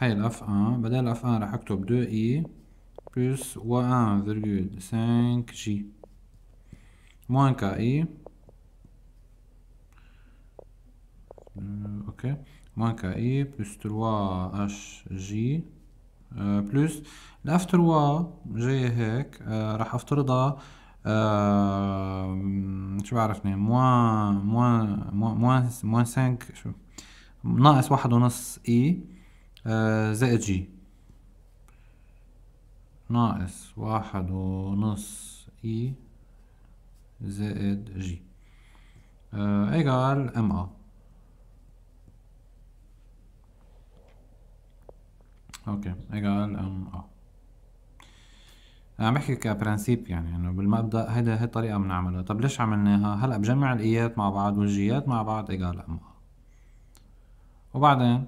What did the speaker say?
هاي الاف ان آه، بدل اف ان آه راح اكتب 2 اي بلس و 1,5 جي موان كا اي آه، اوكي موان كا اي بلس 3 اش جي بلس الاف 3 جاية هيك راح افترضها شو بعرفني موان موان موان موان 5 شو ناقص واحد ونص اي آه، زائد جي ناقص واحد ونص اي e زائد جي آه، ايجال ام ا اوكي ايجال ام ا عم بحكي كبرنسيب يعني انه بالمبدا هيدا هي الطريقه بنعملها طب ليش عملناها هلا بجمع الايات مع بعض والجيات مع بعض ايجال ام ا وبعدين